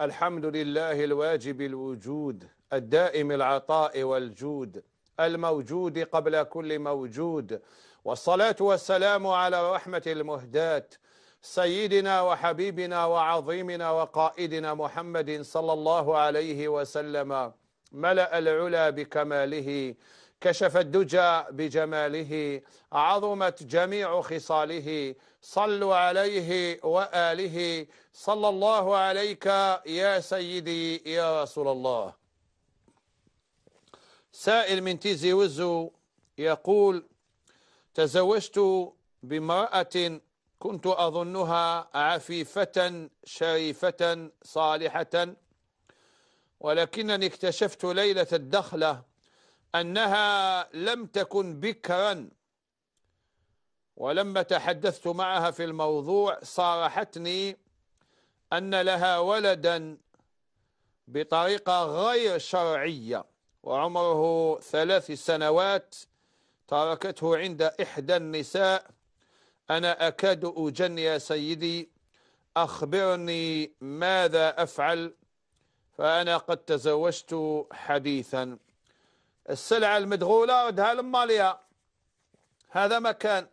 الحمد لله الواجب الوجود الدائم العطاء والجود الموجود قبل كل موجود والصلاة والسلام على رحمة المهدات سيدنا وحبيبنا وعظيمنا وقائدنا محمد صلى الله عليه وسلم ملأ العلا بكماله كشف الدجى بجماله عظمت جميع خصاله صلوا عليه وآله صلى الله عليك يا سيدي يا رسول الله سائل من تيزي وزو يقول تزوجت بامرأة كنت أظنها عفيفة شريفة صالحة ولكنني اكتشفت ليلة الدخلة أنها لم تكن بكرا ولما تحدثت معها في الموضوع صارحتني أن لها ولدا بطريقة غير شرعية وعمره ثلاث سنوات تركته عند إحدى النساء أنا أكاد أجن يا سيدي أخبرني ماذا أفعل فأنا قد تزوجت حديثا السلعة المدغولة ودها لماليا هذا مكان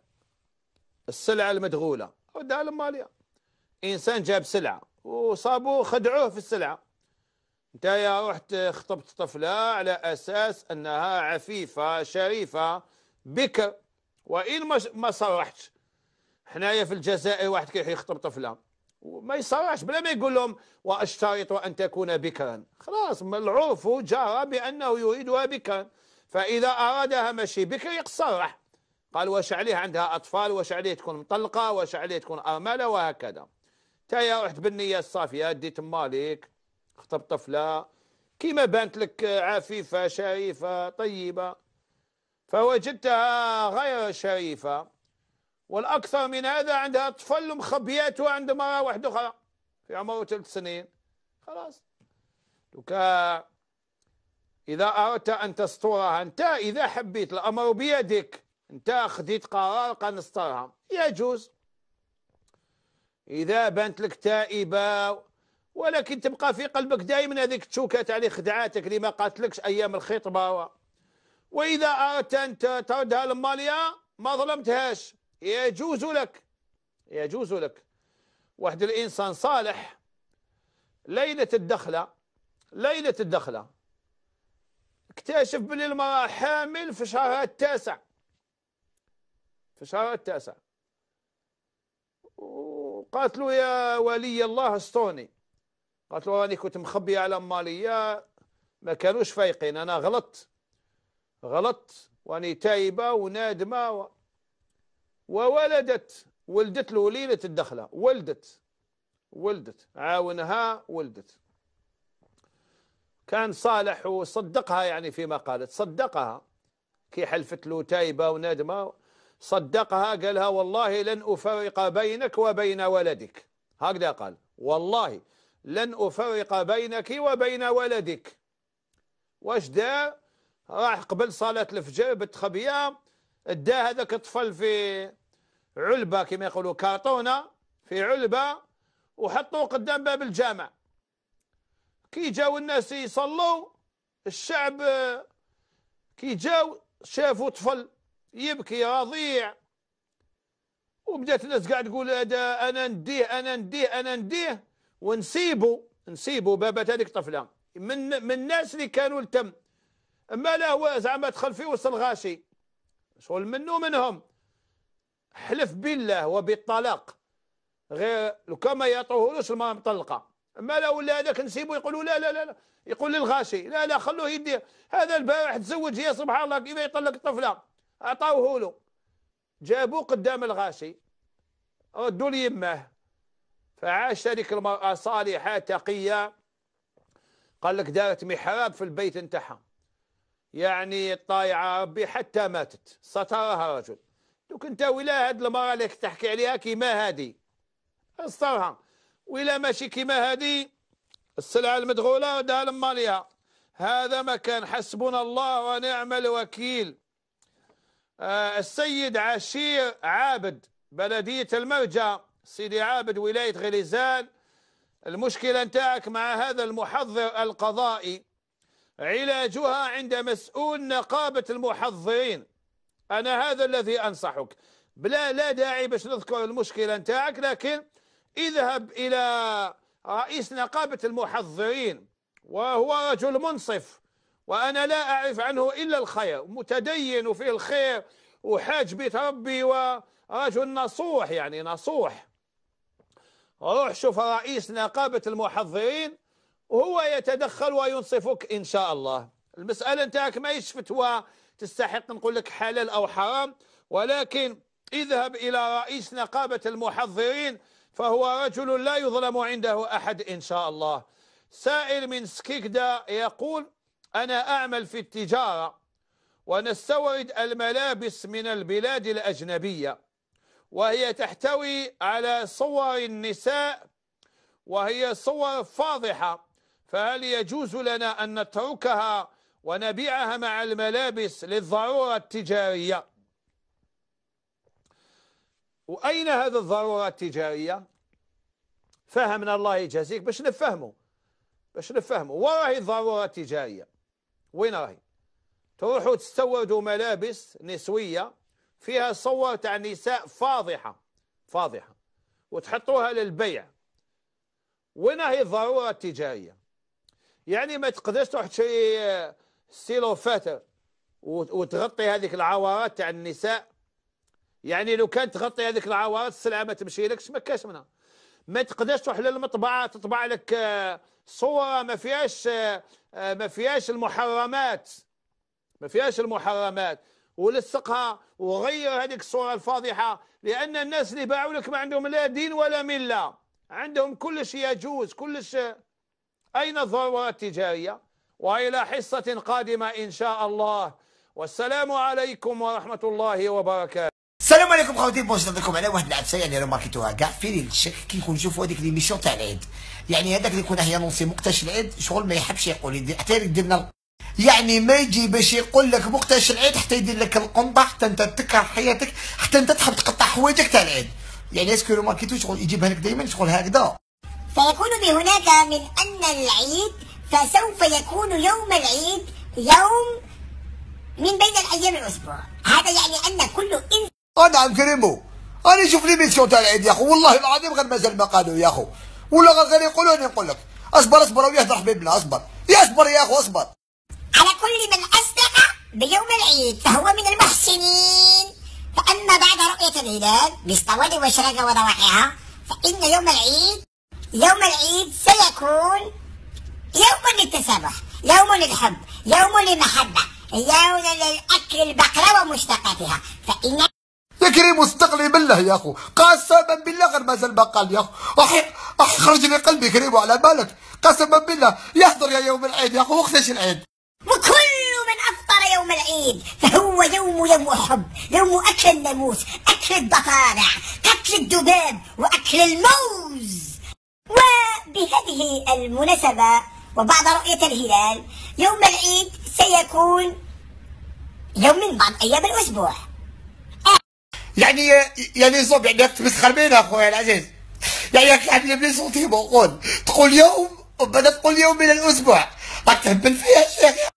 السلعة المدغولة ودها لماليا إنسان جاب سلعة وصابوه خدعوه في السلعة انت يا رحت خطبت طفلة على أساس أنها عفيفة شريفة بكر وإن ما صرحتش حنايا في الجزائر واحد كيحي يخطب طفلة وما يصرحش بلا ما يقول لهم واشترط ان تكون بكرا خلاص العرف جرى بانه يريدها بكرا فاذا ارادها ماشي بكر يقصرح قال واش عليه عندها اطفال واش عليه تكون مطلقه واش عليه تكون ارمله وهكذا يا رحت بالنيه الصافيه ديت مالك خطب طفله كيما بانت لك عفيفه شريفه طيبه فوجدتها غير شريفه والأكثر من هذا عندها طفل مخبياته عند مرأة واحدة أخرى في عمره ثلاث سنين خلاص دوكا إذا أردت أن تسترها أنت إذا حبيت الأمر بيدك أنت خديت قرار قنسترها يجوز إذا بانت لك تائبة ولكن تبقى في قلبك دائما هذيك تشوكات على خدعاتك اللي ما قاتلكش أيام الخطبة وإذا أردت أن تردها للمالية ما ظلمتهاش يجوز لك يجوز لك واحد الإنسان صالح ليلة الدخلة ليلة الدخلة اكتشف بلي المرأة حامل في شهرها التاسع في شهرها التاسع وقالت له يا ولي الله استوني قالت له راني كنت مخبية على مالية ما كانوش فايقين أنا غلطت غلطت واني تايبة ونادمة و... وولدت ولدت له ليلة الدخلة ولدت ولدت عاونها ولدت كان صالح وصدقها يعني فيما قالت صدقها كي حلفت له تايبة وندمة صدقها قالها والله لن أفرق بينك وبين ولدك هكذا قال والله لن أفرق بينك وبين ولدك واش دار راح قبل صلاة الفجر بتخبيها اداه هذاك الطفل في علبه كما يقولوا كرتونه في علبه وحطوه قدام باب الجامع كي جاو الناس يصلوا الشعب آه، كي جاو شافوا طفل يبكي رضيع وبدات الناس قاعد تقول هذا انا نديه انا نديه انا نديه ونسيبوا نسيبوا بابا هذيك الطفله من من الناس اللي كانوا التم اما لا هو زعما دخل فيه وسط الغاشي شغل منو منهم حلف بالله وبالطلاق غير لو كان ما يعطوهولوش المرأة مطلقة اما لا ولا هذاك نسيبو يقولوا لا لا لا يقول للغاشي لا لا خلوه يدير هذا البارح تزوج هي سبحان الله كيف يطلق الطفلة عطاوه له جابوه قدام الغاشي ردوا ليماه فعاش هذيك المرأة صالحة تقية قال لك دارت محراب في البيت نتاعها يعني طايعه ربي حتى ماتت سترها رجل دوك انت ولا هاد المراه اللي تحكي عليها كيما هادي استرها ولا ماشي كيما هادي السلعه المدغوله ردها لماليها هذا ما كان حسبنا الله ونعم الوكيل آه السيد عشير عابد بلديه المرجى سيدي عابد ولايه غليزان المشكله نتاعك مع هذا المحضر القضائي علاجها عند مسؤول نقابة المحضرين أنا هذا الذي أنصحك بلا لا داعي باش نذكر المشكلة نتاعك لكن اذهب إلى رئيس نقابة المحضرين وهو رجل منصف وأنا لا أعرف عنه إلا الخير متدين وفيه الخير وحاج بيت ربي ورجل نصوح يعني نصوح روح شوف رئيس نقابة المحضرين هو يتدخل وينصفك إن شاء الله المسألة نتاعك ماهيش فتوى تستحق نقول لك حلال أو حرام ولكن اذهب إلى رئيس نقابة المحضرين فهو رجل لا يظلم عنده أحد إن شاء الله سائل من سكيكدا يقول أنا أعمل في التجارة ونستورد الملابس من البلاد الأجنبية وهي تحتوي على صور النساء وهي صور فاضحة فهل يجوز لنا أن نتركها ونبيعها مع الملابس للضرورة التجارية وأين هذا الضرورة التجارية فهمنا الله يجازيك باش نفهمه باش نفهمه وراهي الضرورة التجارية وين راهي تروحوا تستوردوا ملابس نسوية فيها صور تاع نساء فاضحة فاضحة وتحطوها للبيع وين هي الضرورة التجارية يعني ما تقدرش تروح تشري ستيلو فاتر وتغطي هذيك العورات تاع النساء يعني لو كانت تغطي هذيك العورات السلعه ما تمشي لكش ما كاش منها ما تقدرش تروح للمطبعه تطبع لك آه، صوره ما فيهاش آه، آه، ما فيهاش المحرمات ما فيهاش المحرمات ولصقها وغير هذيك الصوره الفاضحه لان الناس اللي باعوا لك ما عندهم لا دين ولا مله عندهم كلش يجوز كلش أين الذروة التجارية وإلى حصة قادمة إن شاء الله والسلام عليكم ورحمة الله وبركاته السلام عليكم خوتي بونجور نهضركم على واحد العبسه يعني ماركيتوها كاع في ليل كي كيكون نشوفوا هذيك ليميسيون تاع العيد يعني هذاك اللي يكون ينونسي مقتاش العيد شغل ما يحبش يقول حتى يدير لنا يعني ما يجي باش يقول لك مقتاش العيد حتى يدير لك القنطه حتى انت تكره حياتك حتى انت تحب تقطع حوايجك تاع العيد يعني اسكو ماركيتو شغل يجيبها لك دائما شغل هكذا فيكون بهناك من أن العيد فسوف يكون يوم العيد يوم من بين الأيام الأسبوع هذا يعني أن كل إنسان أنا آه، نعم، كريمو أنا شوف لي ميسيون تاع العيد يا أخو والله العظيم غير مازال ما قالوا يا أخو ولا غير يقولوا أنا نقول لك أصبر أصبر ويهدر حبيبنا أصبر يا أصبر يا أخو أصبر على كل من أصدق بيوم العيد فهو من المحسنين فأما بعد رؤية الهلال باستواد وشرق وضواحيها فإن يوم العيد يوم العيد سيكون يوم للتسامح يوم للحب يوم للمحبة يوم للأكل البقرة ومشتقاتها فإن يا كريم استقلي بالله يا اخو قسما بالله غير مازال بقال يا اخو اح خرج لي قلبي كريم على بالك قسما بالله يحضر يا يوم العيد يا اخو وقتاش العيد وكل من افطر يوم العيد فهو يوم يوم حب يوم اكل الناموس اكل الضفادع أكل الذباب واكل الموت بهذه المناسبة وبعد رؤية الهلال يوم العيد سيكون يوم من بعض أيام الأسبوع يعني يعني صوب يعني تمسخر بينا أخويا العزيز يعني يعني بلي صوتي موقول تقول يوم وبعد تقول يوم من الأسبوع راك تهبل فيها الشيخ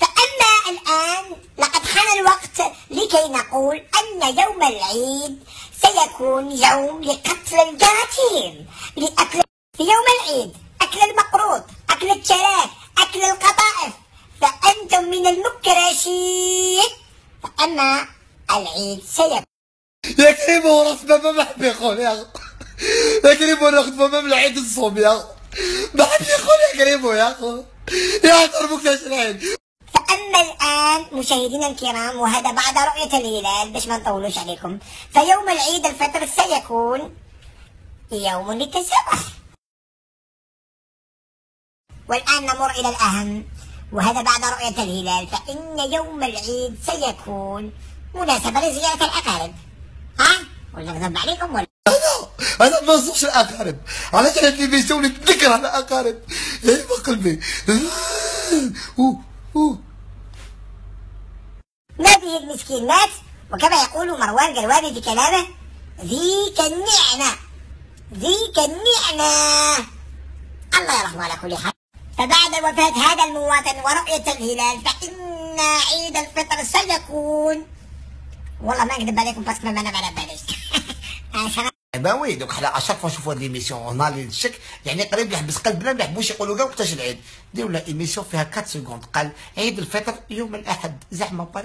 فأما الآن لقد حان الوقت لكي نقول أن يوم العيد سيكون يوم لقتل الجراثيم لأكل في يوم العيد أكل المقروط أكل الكراك أكل القطائف فأنتم من المكرشين فأما العيد سيكون يكلموا بابا ما يقول يا أخو يكلموا بابا ما ملعيد الصوم يا أخو محبيقون يكلموا يا أخو يا ضربك العيد فأما الآن مشاهدينا الكرام وهذا بعد رؤية الهلال باش ما نطولوش عليكم فيوم العيد الفطر سيكون يوم للتسامح والآن نمر إلى الأهم وهذا بعد رؤية الهلال فإن يوم العيد سيكون مناسبة لزيارة الأقارب ها؟ ولا نغضب عليكم ولا أنا أنا ما نزورش الأقارب على تذكر على الأقارب يا إيه، قلبي ما به المسكين مات وكما يقول مروان جلوابي في كلامه ذيك النعنة ذيك النعنة الله يرحمه على كل حال فبعد وفاة هذا المواطن ورؤية الهلال فإن عيد الفطر سيكون والله ما نكذب عليكم باسكو ما نعرف على باليش بان وي دوك حنا اشاك فوا نشوفوا هاد ليميسيون هنا اللي نشك يعني قريب يحبس قلبنا ما يحبوش يقولوا كاع وقتاش العيد ديروا لنا ايميسيون فيها 4 سكوند قال عيد الفطر يوم الاحد زعما